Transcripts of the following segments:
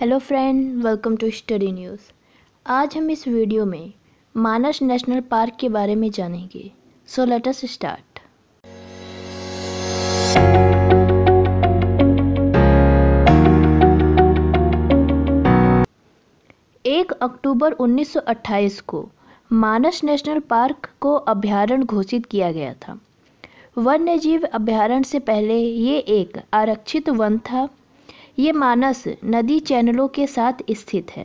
hello friend welcome to study news आज हम इस वीडियो में मानस नेशनल पार्क के बारे में जानेंगे सो लेट अस स्टार्ट एक अक्टूबर 1928 को मानस नेशनल पार्क को अभ्यारण्य घोषित किया गया था वन्यजीव अभ्यारण्य से पहले ये एक आरक्षित वन था ये मानस नदी चैनलों के साथ स्थित है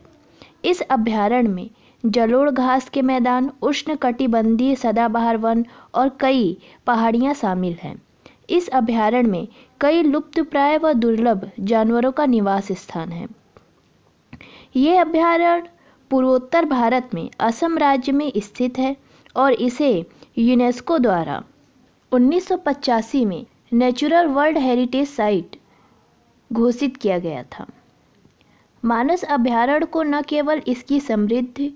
इस अभ्यारण्य में जलोड़ घास के मैदान उष्ण कटिबंधीय सदाबहार वन और कई पहाड़ियाँ शामिल हैं इस अभ्यारण्य में कई लुप्तप्राय व दुर्लभ जानवरों का निवास स्थान है ये अभ्यारण्य पूर्वोत्तर भारत में असम राज्य में स्थित है और इसे यूनेस्को द्वारा 1985 में नेचुरल वर्ल्ड हेरिटेज साइट घोषित किया गया था मानस अभ्यारण्य को न केवल इसकी समृद्ध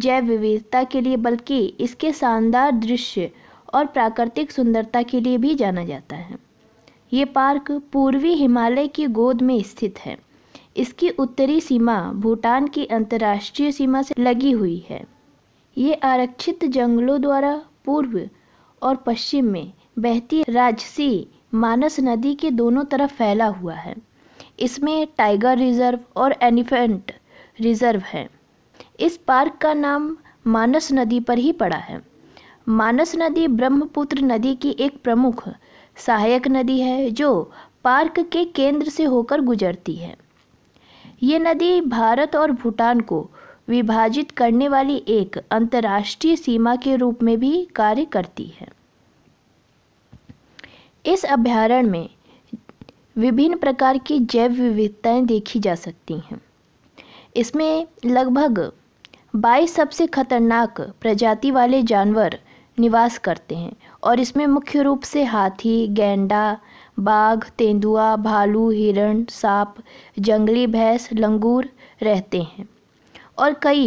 जैव विविधता के लिए बल्कि इसके शानदार दृश्य और प्राकृतिक सुंदरता के लिए भी जाना जाता है ये पार्क पूर्वी हिमालय की गोद में स्थित है इसकी उत्तरी सीमा भूटान की अंतर्राष्ट्रीय सीमा से लगी हुई है ये आरक्षित जंगलों द्वारा पूर्व और पश्चिम में बहती राजसी मानस नदी के दोनों तरफ फैला हुआ है इसमें टाइगर रिज़र्व और एलिफेंट रिज़र्व हैं इस पार्क का नाम मानस नदी पर ही पड़ा है मानस नदी ब्रह्मपुत्र नदी की एक प्रमुख सहायक नदी है जो पार्क के केंद्र से होकर गुजरती है ये नदी भारत और भूटान को विभाजित करने वाली एक अंतर्राष्ट्रीय सीमा के रूप में भी कार्य करती है इस अभ्यारण्य में विभिन्न प्रकार की जैव विविधताएं देखी जा सकती हैं इसमें लगभग बाईस सबसे खतरनाक प्रजाति वाले जानवर निवास करते हैं और इसमें मुख्य रूप से हाथी गेंडा बाघ तेंदुआ भालू हिरण सांप जंगली भैंस लंगूर रहते हैं और कई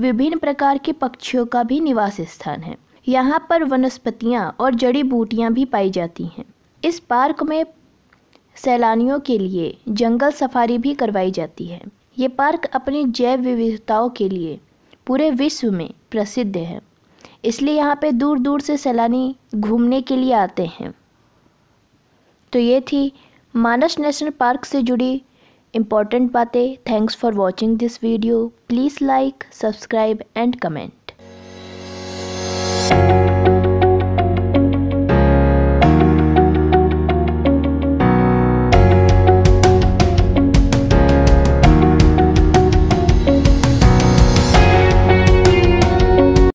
विभिन्न प्रकार के पक्षियों का भी निवास स्थान है यहाँ पर वनस्पतियाँ और जड़ी बूटियाँ भी पाई जाती हैं इस पार्क में सैलानियों के लिए जंगल सफारी भी करवाई जाती है ये पार्क अपनी जैव विविधताओं के लिए पूरे विश्व में प्रसिद्ध है इसलिए यहाँ पे दूर दूर से सैलानी घूमने के लिए आते हैं तो ये थी मानस नेशनल पार्क से जुड़ी इम्पॉर्टेंट बातें thanks for watching this video please like subscribe and comment